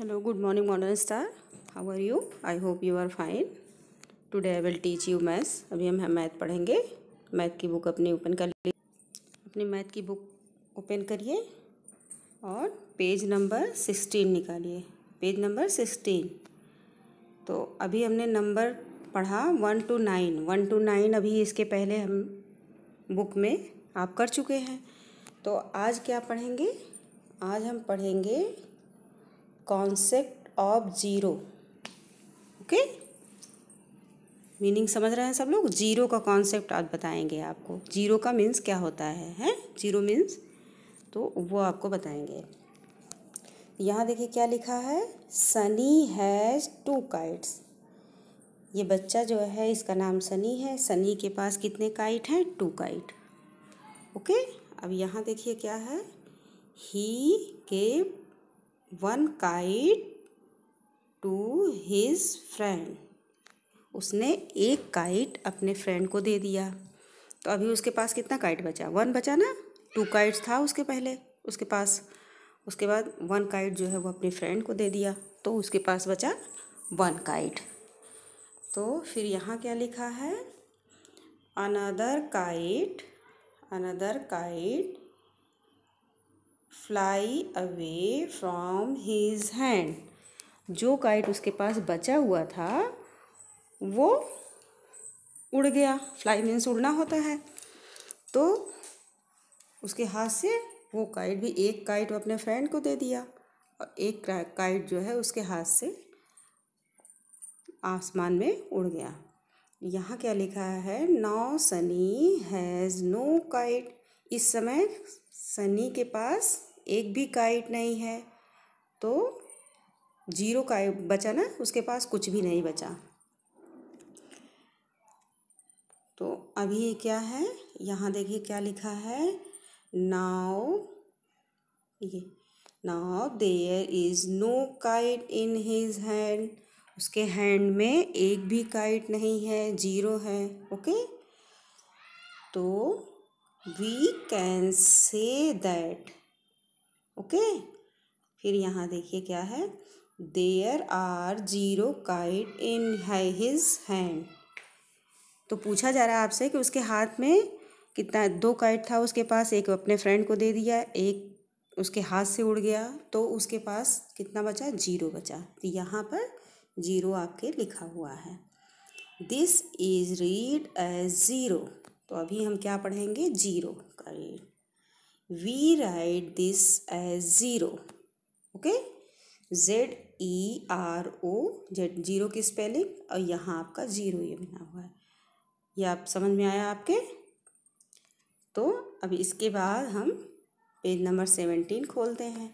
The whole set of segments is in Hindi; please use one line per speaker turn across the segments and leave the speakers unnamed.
hello good morning modern star how are you I hope you are fine today i will teach you maths अभी हम हम मैथ पढ़ेंगे मैथ की बुक अपनी ओपन कर ली अपनी मैथ की बुक ओपन करिए और पेज नंबर सिक्सटीन निकालिए पेज नंबर सिक्सटीन तो अभी हमने नंबर पढ़ा one two nine one two nine अभी इसके पहले हम बुक में आप कर चुके हैं तो आज क्या पढ़ेंगे आज हम पढ़ेंगे concept of zero okay meaning समझ रहे हैं सब लोग जीरो का कॉन्सेप्ट आज बताएंगे आपको जीरो का मीन्स क्या होता है हैं जीरो मीन्स तो वो आपको बताएंगे यहाँ देखिए क्या लिखा है सनी हैज़ टू काइट्स ये बच्चा जो है इसका नाम सनी है सनी के पास कितने काइट हैं टू काइट ओके अब यहाँ देखिए क्या है he kept one kite to his friend उसने एक काइट अपने फ्रेंड को दे दिया तो अभी उसके पास कितना काइट बचा वन बचा ना टू काइट्स था उसके पहले उसके पास उसके बाद वन काइट जो है वो अपने फ्रेंड को दे दिया तो उसके पास बचा वन काइट तो फिर यहाँ क्या लिखा है another kite another kite fly away from his hand जो काइट उसके पास बचा हुआ था वो उड़ गया फ्लाई मीन्स उड़ना होता है तो उसके हाथ से वो काइट भी एक काइट वो अपने फ्रेंड को दे दिया और एक काइट जो है उसके हाथ से आसमान में उड़ गया यहाँ क्या लिखा है now Sunny has no kite इस समय सनी के पास एक भी काइट नहीं है तो जीरो का बचा ना उसके पास कुछ भी नहीं बचा तो अभी क्या है यहाँ देखिए क्या लिखा है नाव ये now there is no kite in his hand उसके हैंड में एक भी काइट नहीं है जीरो है ओके तो we can say that okay फिर यहाँ देखिए क्या है there are zero kite in है हिज हैंड तो पूछा जा रहा है आपसे कि उसके हाथ में कितना दो काइट था उसके पास एक अपने फ्रेंड को दे दिया एक उसके हाथ से उड़ गया तो उसके पास कितना बचा जीरो बचा तो यहाँ पर जीरो आपके लिखा हुआ है this is read as zero तो अभी हम क्या पढ़ेंगे zero kite we write this as zero okay z E R O Z zero की स्पेलिंग और यहाँ आपका जीरो ये बना हुआ है ये आप समझ में आया आपके तो अब इसके बाद हम पेज नंबर सेवेंटीन खोलते हैं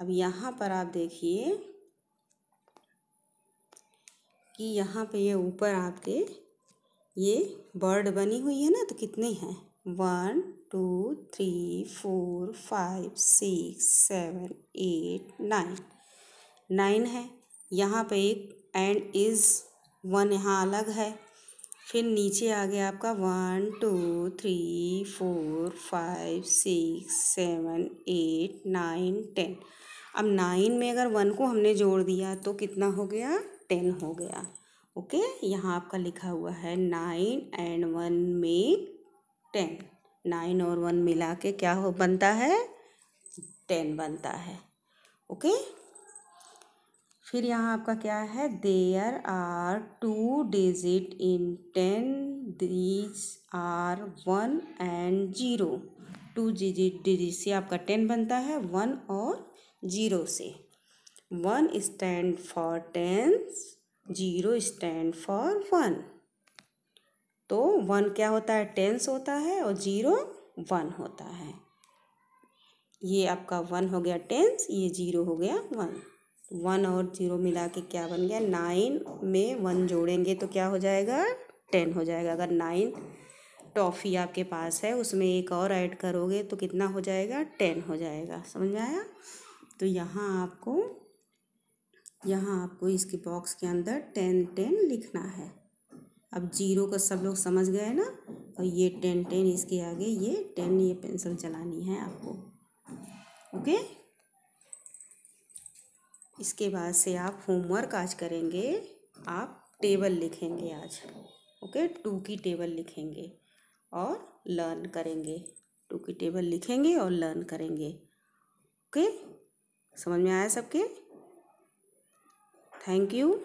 अब यहाँ पर आप देखिए कि यहाँ पे ये ऊपर आपके ये बर्ड बनी हुई है ना तो कितने हैं one two three four five six seven eight nine nine है यहाँ पे एक एंड इज़ वन यहाँ अलग है फिर नीचे आ गया आपका one two three four five six seven eight nine ten अब नाइन में अगर वन को हमने जोड़ दिया तो कितना हो गया टेन हो गया ओके यहाँ आपका लिखा हुआ है nine and one make ten nine और वन मिला के क्या हो बनता है टेन बनता है ओके फिर यहाँ आपका क्या है there are two digit in ten these are one and zero two digit digit से आपका टेन बनता है वन और जीरो से one stand for tens zero stand for one तो वन क्या होता है टेंस होता है और जीरो वन होता है ये आपका वन हो गया टेंस ये जीरो हो गया वन वन और जीरो मिला के क्या बन गया नाइन में वन जोड़ेंगे तो क्या हो जाएगा टेन हो जाएगा अगर नाइन टॉफ़ी आपके पास है उसमें एक और ऐड करोगे तो कितना हो जाएगा टेन हो जाएगा समझ में आया तो यहाँ आपको यहाँ आपको इसके बॉक्स के अंदर टेन टेन लिखना है अब जीरो का सब लोग समझ गए ना और ये टेन टेन इसके आगे ये टेन ये पेंसिल चलानी है आपको ओके इसके बाद से आप होमवर्क आज करेंगे आप टेबल लिखेंगे आज ओके टू की टेबल लिखेंगे और लर्न करेंगे टू की टेबल लिखेंगे और लर्न करेंगे ओके समझ में आया सबके थैंक यू